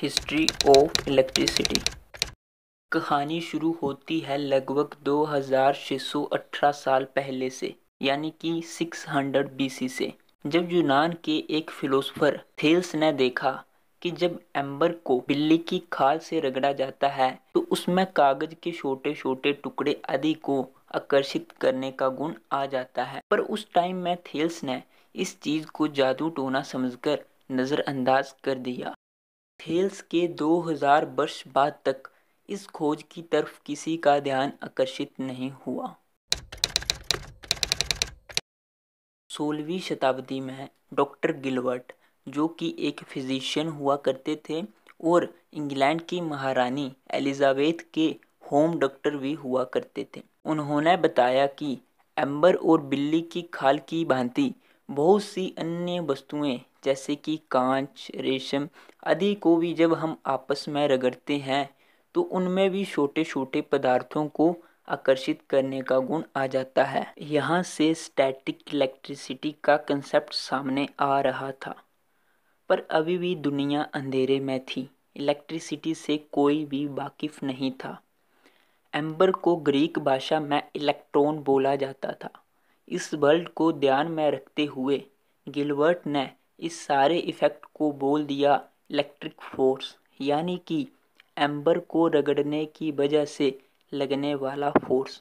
history of electricity कहानी शुरू होती है लगभग 2618 साल पहले से यानी कि 600 हंड्रेड बीसी से जब यूनान के एक फिलोसोफर थेल्स ने देखा कि जब एम्बर को बिल्ली की खाल से रगड़ा जाता है तो उसमें कागज के छोटे छोटे टुकड़े आदि को आकर्षित करने का गुण आ जाता है पर उस टाइम में थेल्स ने इस चीज को जादू टोना समझकर नज़रअंदाज कर दिया थेल्स के 2000 वर्ष बाद तक इस खोज की तरफ किसी का ध्यान आकर्षित नहीं हुआ सोलहवीं शताब्दी में डॉक्टर गिलवर्ट जो कि एक फिजिशियन हुआ करते थे और इंग्लैंड की महारानी एलिजाबेथ के होम डॉक्टर भी हुआ करते थे उन्होंने बताया कि एम्बर और बिल्ली की खाल की भांति बहुत सी अन्य वस्तुएं जैसे कि कांच रेशम आदि को भी जब हम आपस में रगड़ते हैं तो उनमें भी छोटे छोटे पदार्थों को आकर्षित करने का गुण आ जाता है यहाँ से स्टैटिक इलेक्ट्रिसिटी का कंसेप्ट सामने आ रहा था पर अभी भी दुनिया अंधेरे में थी इलेक्ट्रिसिटी से कोई भी वाकिफ नहीं था एम्बर को ग्रीक भाषा में इलेक्ट्रॉन बोला जाता था इस वर्ल्ड को ध्यान में रखते हुए गिलबर्ट ने इस सारे इफ़ेक्ट को बोल दिया इलेक्ट्रिक फोर्स यानी कि एम्बर को रगड़ने की वजह से लगने वाला फोर्स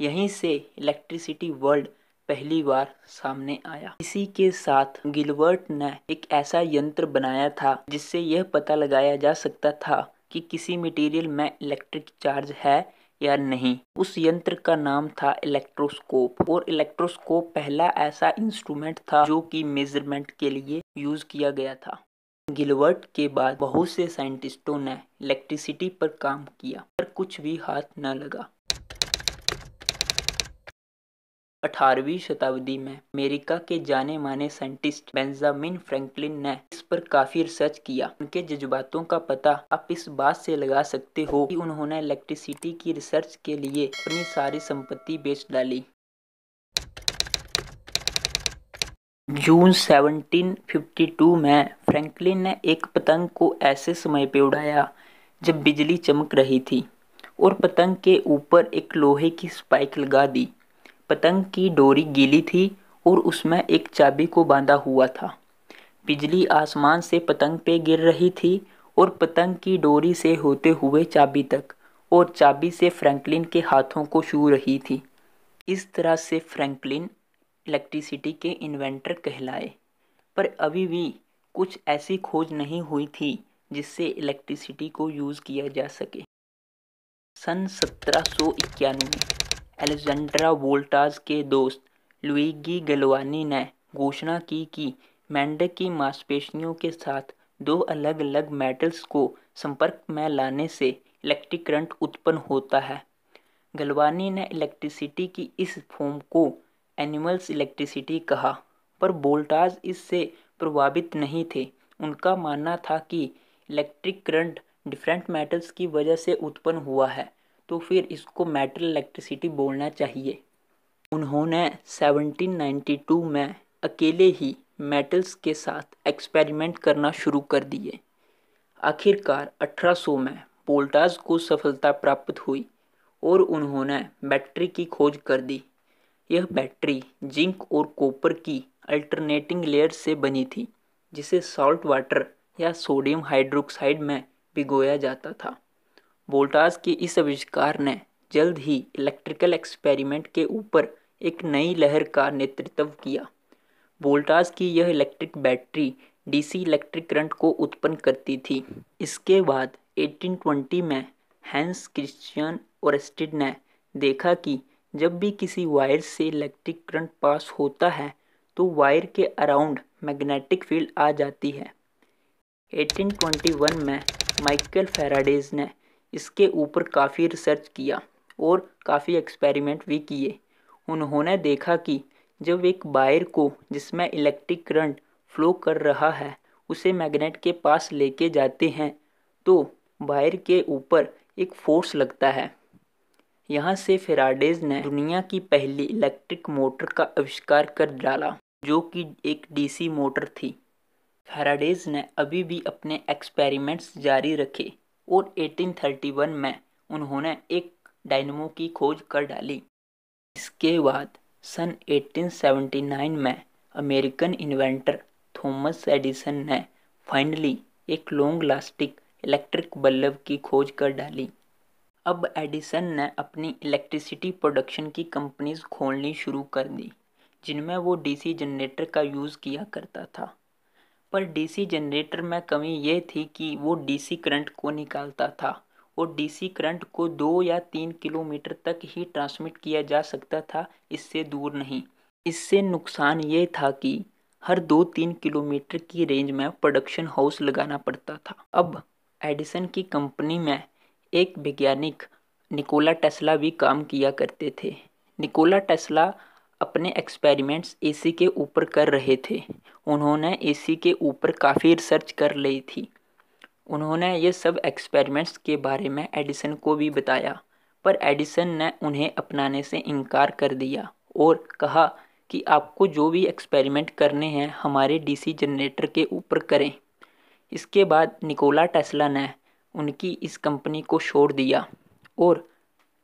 यहीं से इलेक्ट्रिसिटी वर्ल्ड पहली बार सामने आया इसी के साथ गिलबर्ट ने एक ऐसा यंत्र बनाया था जिससे यह पता लगाया जा सकता था कि किसी मटेरियल में इलेक्ट्रिक चार्ज है या नहीं उस यंत्र का नाम था इलेक्ट्रोस्कोप और इलेक्ट्रोस्कोप पहला ऐसा इंस्ट्रूमेंट था जो कि मेजरमेंट के लिए यूज किया गया था गिलवर्ट के बाद बहुत से साइंटिस्टों ने इलेक्ट्रिसिटी पर काम किया पर कुछ भी हाथ न लगा अठारहवीं शताब्दी में अमेरिका के जाने माने साइंटिस्ट बेंजामिन फ्रैंकलिन ने इस पर काफी रिसर्च किया उनके जज्बातों का पता आप इस बात से लगा सकते हो कि उन्होंने इलेक्ट्रिसिटी की रिसर्च के लिए अपनी सारी संपत्ति बेच डाली जून 1752 में फ्रैंकलिन ने एक पतंग को ऐसे समय पर उड़ाया जब बिजली चमक रही थी और पतंग के ऊपर एक लोहे की स्पाइक लगा दी पतंग की डोरी गीली थी और उसमें एक चाबी को बांधा हुआ था बिजली आसमान से पतंग पे गिर रही थी और पतंग की डोरी से होते हुए चाबी तक और चाबी से फ्रैंकलिन के हाथों को छू रही थी इस तरह से फ्रैंकलिन इलेक्ट्रिसिटी के इन्वेंटर कहलाए पर अभी भी कुछ ऐसी खोज नहीं हुई थी जिससे इलेक्ट्रिसिटी को यूज़ किया जा सके सन सत्रह सौ इक्यानवे एलेक्जेंड्रा वोल्टाज के दोस्त लुइगी गलवानी ने घोषणा की कि मेंढक की मांसपेशियों के साथ दो अलग अलग मेटल्स को संपर्क में लाने से इलेक्ट्रिक करंट उत्पन्न होता है गलवानी ने इलेक्ट्रिसिटी की इस फॉर्म को एनिमल्स इलेक्ट्रिसिटी कहा पर बोल्टाज इससे प्रभावित नहीं थे उनका मानना था कि इलेक्ट्रिक करंट डिफरेंट मेटल्स की वजह से उत्पन्न हुआ है तो फिर इसको मेटल इलेक्ट्रिसिटी बोलना चाहिए उन्होंने 1792 में अकेले ही मेटल्स के साथ एक्सपेरिमेंट करना शुरू कर दिए आखिरकार 1800 में पोल्टाज को सफलता प्राप्त हुई और उन्होंने बैटरी की खोज कर दी यह बैटरी जिंक और कॉपर की अल्टरनेटिंग लेयर से बनी थी जिसे सॉल्ट वाटर या सोडियम हाइड्रोक्साइड में भिगोया जाता था वोल्टास के इस आविष्कार ने जल्द ही इलेक्ट्रिकल एक्सपेरिमेंट के ऊपर एक नई लहर का नेतृत्व किया वोल्टास की यह electric battery DC electric current को उत्पन्न करती थी इसके बाद 1820 में हैंस क्रिश्चियन और ने देखा कि जब भी किसी वायर से इलेक्ट्रिक करंट पास होता है तो वायर के अराउंड मैग्नेटिक फील्ड आ जाती है 1821 में माइकल फेराडेज ने इसके ऊपर काफ़ी रिसर्च किया और काफ़ी एक्सपेरिमेंट भी किए उन्होंने देखा कि जब एक बायर को जिसमें इलेक्ट्रिक करंट फ्लो कर रहा है उसे मैग्नेट के पास लेके जाते हैं तो वायर के ऊपर एक फोर्स लगता है यहाँ से फेराडेज ने दुनिया की पहली इलेक्ट्रिक मोटर का आविष्कार कर डाला जो कि एक डीसी मोटर थी फेराडेज ने अभी भी अपने एक्सपेरिमेंट्स जारी रखे और 1831 में उन्होंने एक डायनमो की खोज कर डाली इसके बाद सन 1879 में अमेरिकन इन्वेंटर थॉमस एडिसन ने फाइनली एक लॉन्ग लास्टिक इलेक्ट्रिक बल्ब की खोज कर डाली अब एडिसन ने अपनी इलेक्ट्रिसिटी प्रोडक्शन की कंपनीज खोलनी शुरू कर दी जिनमें वो डीसी जनरेटर का यूज़ किया करता था पर डीसी जनरेटर में कमी ये थी कि वो डीसी करंट को निकालता था और डीसी करंट को दो या तीन किलोमीटर तक ही ट्रांसमिट किया जा सकता था इससे दूर नहीं इससे नुकसान ये था कि हर दो तीन किलोमीटर की रेंज में प्रोडक्शन हाउस लगाना पड़ता था अब एडिसन की कंपनी में एक वैज्ञानिक निकोला टेस्ला भी काम किया करते थे निकोला टेस्ला अपने एक्सपेरिमेंट्स एसी के ऊपर कर रहे थे उन्होंने एसी के ऊपर काफ़ी रिसर्च कर ली थी उन्होंने ये सब एक्सपेरिमेंट्स के बारे में एडिसन को भी बताया पर एडिसन ने उन्हें अपनाने से इनकार कर दिया और कहा कि आपको जो भी एक्सपेरिमेंट करने हैं हमारे डीसी जनरेटर के ऊपर करें इसके बाद निकोला टेस्ला ने उनकी इस कंपनी को छोड़ दिया और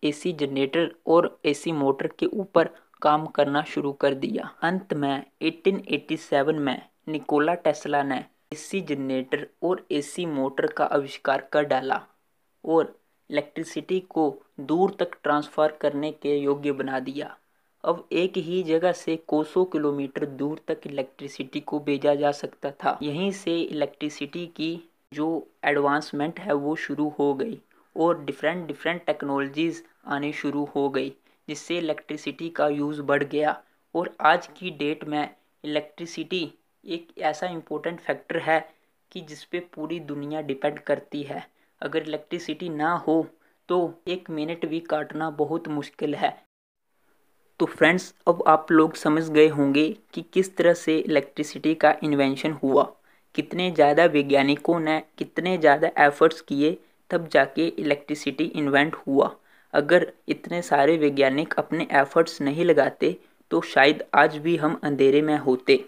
एसी जनरेटर और एसी मोटर के ऊपर काम करना शुरू कर दिया अंत में 1887 में निकोला टेस्ला ने एसी जनरेटर और एसी मोटर का आविष्कार कर डाला और इलेक्ट्रिसिटी को दूर तक ट्रांसफ़र करने के योग्य बना दिया अब एक ही जगह से कोसों किलोमीटर दूर तक इलेक्ट्रिसिटी को भेजा जा सकता था यहीं से इलेक्ट्रिसिटी की जो एडवांसमेंट है वो शुरू हो गई और डिफरेंट डिफरेंट टेक्नोलॉजीज़ आने शुरू हो गई जिससे इलेक्ट्रिसिटी का यूज़ बढ़ गया और आज की डेट में इलेक्ट्रिसिटी एक ऐसा इम्पोर्टेंट फैक्टर है कि जिस पे पूरी दुनिया डिपेंड करती है अगर इलेक्ट्रिसिटी ना हो तो एक मिनट भी काटना बहुत मुश्किल है तो फ्रेंड्स अब आप लोग समझ गए होंगे कि किस तरह से इलेक्ट्रिसिटी का इन्वेंशन हुआ कितने ज़्यादा वैज्ञानिकों ने कितने ज़्यादा एफर्ट्स किए तब जाके इलेक्ट्रिसिटी इन्वेंट हुआ अगर इतने सारे वैज्ञानिक अपने एफर्ट्स नहीं लगाते तो शायद आज भी हम अंधेरे में होते